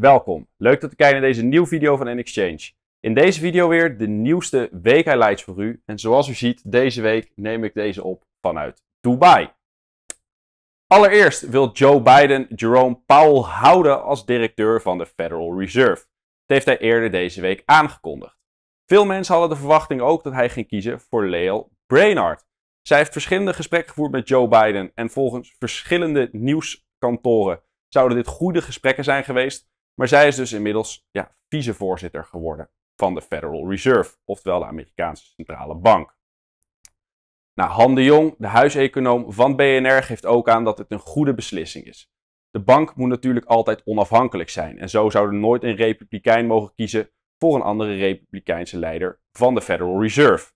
Welkom, leuk dat u kijkt naar deze nieuwe video van N-Exchange. In deze video weer de nieuwste week highlights voor u. En zoals u ziet, deze week neem ik deze op vanuit Dubai. Allereerst wil Joe Biden Jerome Powell houden als directeur van de Federal Reserve. Dat heeft hij eerder deze week aangekondigd. Veel mensen hadden de verwachting ook dat hij ging kiezen voor Leo Brainard. Zij heeft verschillende gesprekken gevoerd met Joe Biden en volgens verschillende nieuwskantoren zouden dit goede gesprekken zijn geweest, maar zij is dus inmiddels ja, vicevoorzitter geworden van de Federal Reserve, oftewel de Amerikaanse Centrale Bank. Nou, Han de Jong, de huiseconoom van BNR, geeft ook aan dat het een goede beslissing is. De bank moet natuurlijk altijd onafhankelijk zijn en zo zou er nooit een republikein mogen kiezen voor een andere republikeinse leider van de Federal Reserve.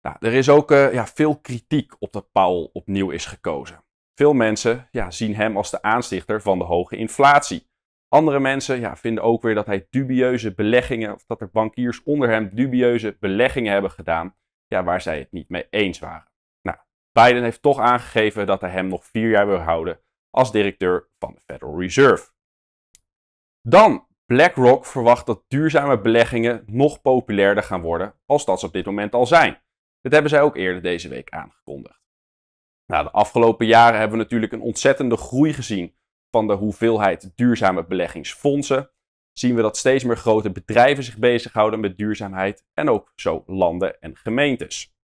Nou, er is ook eh, ja, veel kritiek op dat Powell opnieuw is gekozen. Veel mensen ja, zien hem als de aanstichter van de hoge inflatie. Andere mensen ja, vinden ook weer dat hij dubieuze beleggingen, of dat er bankiers onder hem dubieuze beleggingen hebben gedaan, ja, waar zij het niet mee eens waren. Nou, Biden heeft toch aangegeven dat hij hem nog vier jaar wil houden als directeur van de Federal Reserve. Dan, BlackRock verwacht dat duurzame beleggingen nog populairder gaan worden als dat ze op dit moment al zijn. Dit hebben zij ook eerder deze week aangekondigd. Nou, de afgelopen jaren hebben we natuurlijk een ontzettende groei gezien van de hoeveelheid duurzame beleggingsfondsen zien we dat steeds meer grote bedrijven zich bezighouden met duurzaamheid en ook zo landen en gemeentes.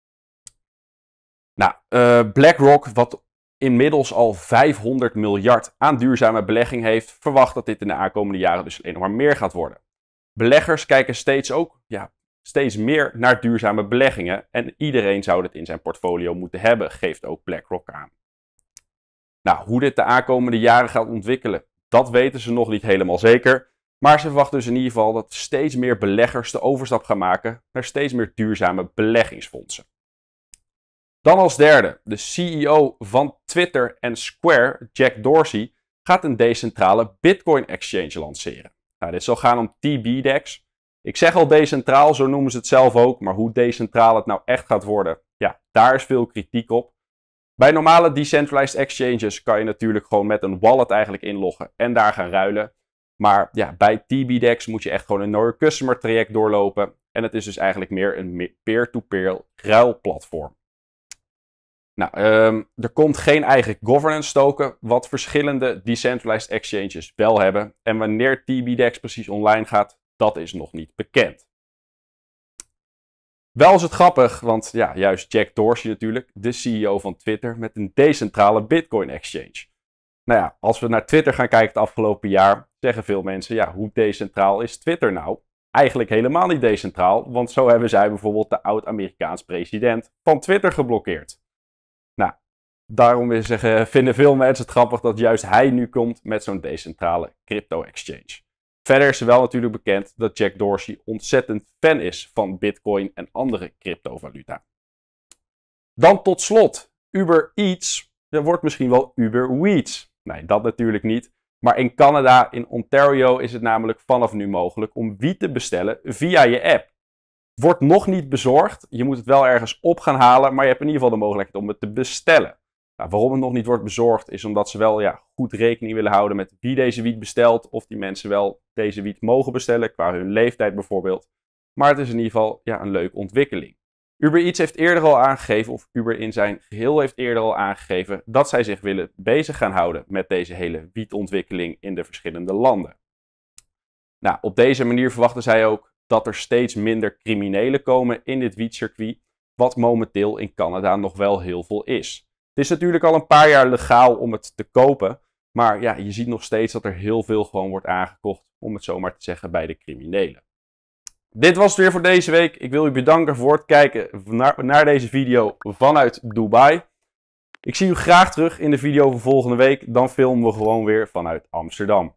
Nou, eh, BlackRock, wat inmiddels al 500 miljard aan duurzame belegging heeft, verwacht dat dit in de aankomende jaren dus alleen nog maar meer gaat worden. Beleggers kijken steeds ook, ja, steeds meer naar duurzame beleggingen en iedereen zou dit in zijn portfolio moeten hebben, geeft ook BlackRock aan. Nou, hoe dit de aankomende jaren gaat ontwikkelen, dat weten ze nog niet helemaal zeker. Maar ze verwachten dus in ieder geval dat steeds meer beleggers de overstap gaan maken naar steeds meer duurzame beleggingsfondsen. Dan als derde, de CEO van Twitter en Square, Jack Dorsey, gaat een decentrale Bitcoin exchange lanceren. Nou, dit zal gaan om TBDEX. Ik zeg al decentraal, zo noemen ze het zelf ook, maar hoe decentraal het nou echt gaat worden, ja, daar is veel kritiek op. Bij normale decentralized exchanges kan je natuurlijk gewoon met een wallet eigenlijk inloggen en daar gaan ruilen. Maar ja, bij TBDEX moet je echt gewoon een nooit Customer traject doorlopen. En het is dus eigenlijk meer een peer-to-peer ruilplatform. Nou, ehm, er komt geen eigen governance token, wat verschillende decentralized exchanges wel hebben. En wanneer TBDEX precies online gaat, dat is nog niet bekend. Wel is het grappig, want ja, juist Jack Dorsey natuurlijk, de CEO van Twitter, met een decentrale Bitcoin exchange. Nou ja, als we naar Twitter gaan kijken het afgelopen jaar, zeggen veel mensen, ja, hoe decentraal is Twitter nou? Eigenlijk helemaal niet decentraal, want zo hebben zij bijvoorbeeld de oud-Amerikaans president van Twitter geblokkeerd. Nou, daarom is, zeggen, vinden veel mensen het grappig dat juist hij nu komt met zo'n decentrale crypto-exchange. Verder is wel natuurlijk bekend dat Jack Dorsey ontzettend fan is van Bitcoin en andere cryptovaluta. Dan tot slot, Uber Eats dat wordt misschien wel Uber Weeds. Nee, dat natuurlijk niet. Maar in Canada, in Ontario, is het namelijk vanaf nu mogelijk om wiet te bestellen via je app. Wordt nog niet bezorgd, je moet het wel ergens op gaan halen, maar je hebt in ieder geval de mogelijkheid om het te bestellen. Nou, waarom het nog niet wordt bezorgd, is omdat ze wel ja, goed rekening willen houden met wie deze wiet bestelt. Of die mensen wel deze wiet mogen bestellen, qua hun leeftijd bijvoorbeeld. Maar het is in ieder geval ja, een leuke ontwikkeling. Uber Eats heeft eerder al aangegeven, of Uber in zijn geheel heeft eerder al aangegeven, dat zij zich willen bezig gaan houden met deze hele wietontwikkeling in de verschillende landen. Nou, op deze manier verwachten zij ook dat er steeds minder criminelen komen in dit wietcircuit, wat momenteel in Canada nog wel heel veel is. Het is natuurlijk al een paar jaar legaal om het te kopen. Maar ja, je ziet nog steeds dat er heel veel gewoon wordt aangekocht, om het zomaar te zeggen, bij de criminelen. Dit was het weer voor deze week. Ik wil u bedanken voor het kijken naar, naar deze video vanuit Dubai. Ik zie u graag terug in de video van volgende week. Dan filmen we gewoon weer vanuit Amsterdam.